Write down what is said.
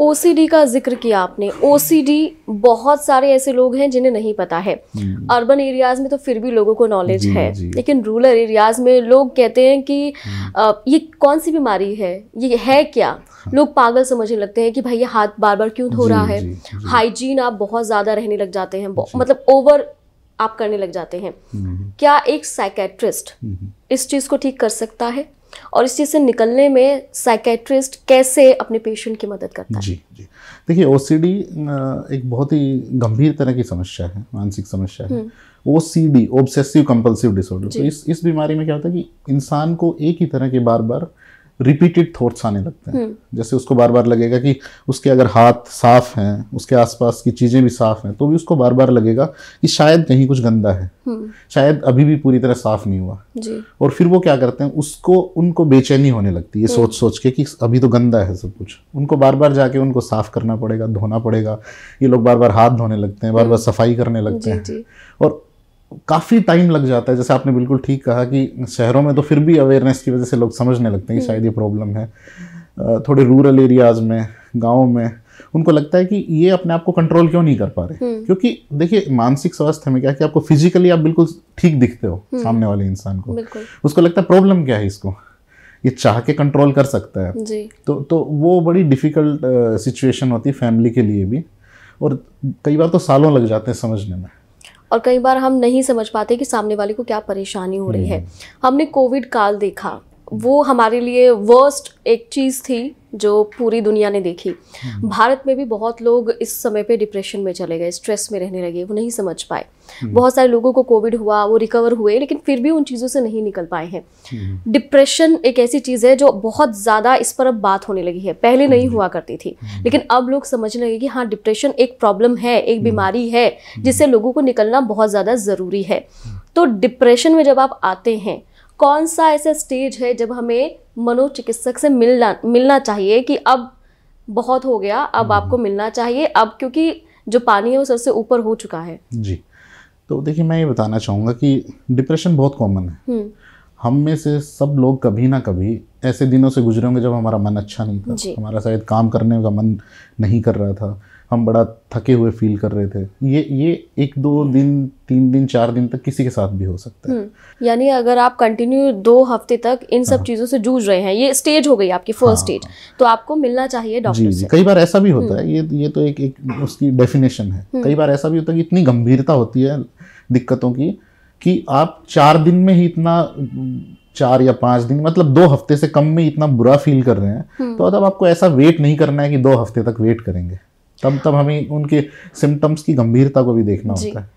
ओ का जिक्र किया आपने ओ बहुत सारे ऐसे लोग हैं जिन्हें नहीं पता है अर्बन एरियाज में तो फिर भी लोगों को नॉलेज है लेकिन रूरल एरियाज में लोग कहते हैं कि आ, हम्म। ये कौन सी बीमारी है ये है क्या हाँ। लोग पागल समझने लगते हैं कि भाई ये हाथ बार बार क्यों धो रहा है हाइजीन आप बहुत ज़्यादा रहने लग जाते हैं मतलब ओवर आप करने लग जाते हैं हम्म। क्या एक साइकेट्रिस्ट हम्म। इस चीज़ को ठीक कर सकता है और इस चीज़ से निकलने में साइकेट्रिस्ट कैसे अपने पेशेंट की मदद करता जी, है जी जी देखिए ओ एक बहुत ही गंभीर तरह की समस्या है मानसिक समस्या है O C D obsessive compulsive disorder तो इस इस बीमारी में क्या होता है कि इंसान को एक ही तरह के बार बार रिपीटेड थॉट्स आने लगते हैं हम्म। जैसे उसको बार बार लगेगा कि उसके अगर हाथ साफ हैं उसके आसपास की चीज़ें भी साफ हैं तो भी उसको बार बार लगेगा कि शायद कहीं कुछ गंदा है हम्म। शायद अभी भी पूरी तरह साफ नहीं हुआ जी। और फिर वो क्या करते हैं उसको उनको बेचैनी होने लगती है हम्म। सोच सोच के कि अभी तो गंदा है सब कुछ उनको बार बार जाके उनको साफ करना पड़ेगा धोना पड़ेगा ये लोग बार बार हाथ धोने लगते हैं बार बार सफाई करने लगते हैं और काफ़ी टाइम लग जाता है जैसे आपने बिल्कुल ठीक कहा कि शहरों में तो फिर भी अवेयरनेस की वजह से लोग समझने लगते हैं कि शायद ये प्रॉब्लम है थोड़े रूरल एरियाज़ में गाँव में उनको लगता है कि ये अपने आप को कंट्रोल क्यों नहीं कर पा रहे हम्म। क्योंकि देखिए मानसिक स्वास्थ्य में क्या कि आपको फिजिकली आप बिल्कुल ठीक दिखते हो हम्म। सामने वाले इंसान को उसको लगता है प्रॉब्लम क्या है इसको ये चाह के कंट्रोल कर सकता है जी। तो तो वो बड़ी डिफ़िकल्ट सिचुएशन होती है फैमिली के लिए भी और कई बार तो सालों लग जाते हैं समझने में और कई बार हम नहीं समझ पाते कि सामने वाले को क्या परेशानी हो रही है हम्म। हमने कोविड काल देखा वो हमारे लिए वर्स्ट एक चीज़ थी जो पूरी दुनिया ने देखी हम्म। भारत में भी बहुत लोग इस समय पे डिप्रेशन में चले गए स्ट्रेस में रहने लगे वो नहीं समझ पाए हम्म। बहुत सारे लोगों को कोविड हुआ वो रिकवर हुए लेकिन फिर भी उन चीज़ों से नहीं निकल पाए हैं डिप्रेशन हम्म। एक ऐसी चीज़ है जो बहुत ज़्यादा इस पर अब बात होने लगी है पहले नहीं हुआ करती थी लेकिन अब लोग समझने लगे कि हाँ डिप्रेशन एक प्रॉब्लम है एक बीमारी है जिससे लोगों को निकलना बहुत ज़्यादा ज़रूरी है तो डिप्रेशन में जब आप आते हैं कौन सा ऐसा स्टेज है जब हमें मनोचिकित्सक से मिलना मिलना चाहिए कि अब बहुत हो गया अब हम्म। आपको मिलना चाहिए अब क्योंकि जो पानी है वो सबसे ऊपर हो चुका है जी तो देखिए मैं ये बताना चाहूँगा कि डिप्रेशन बहुत कॉमन है हम्म। हम में से सब लोग कभी ना कभी ऐसे दिनों से गुजरे होंगे जब हमारा मन अच्छा नहीं था हमारा शायद काम करने का मन नहीं कर रहा था हम बड़ा थके हुए फील कर रहे थे ये ये एक दो हम्म। दिन तीन दिन चार दिन तक किसी के साथ भी हो सकता है हम्म। यानी अगर आप कंटिन्यू दो हफ्ते तक इन सब हाँ। चीज़ों से जूझ रहे हैं ये स्टेज हो गई आपकी फर्स्ट स्टेज हाँ। तो आपको मिलना चाहिए डॉक्टर जी, जी कई बार ऐसा भी होता हम्म। है ये ये तो एक, एक उसकी डेफिनेशन है कई बार ऐसा भी होता है कि इतनी गंभीरता होती है दिक्कतों की कि आप चार दिन में ही इतना चार या पांच दिन मतलब दो हफ्ते से कम में इतना बुरा फील कर रहे हैं हम्म। तो अब आपको ऐसा वेट नहीं करना है कि दो हफ्ते तक वेट करेंगे तब तब हमें उनके सिम्टम्स की गंभीरता को भी देखना होता है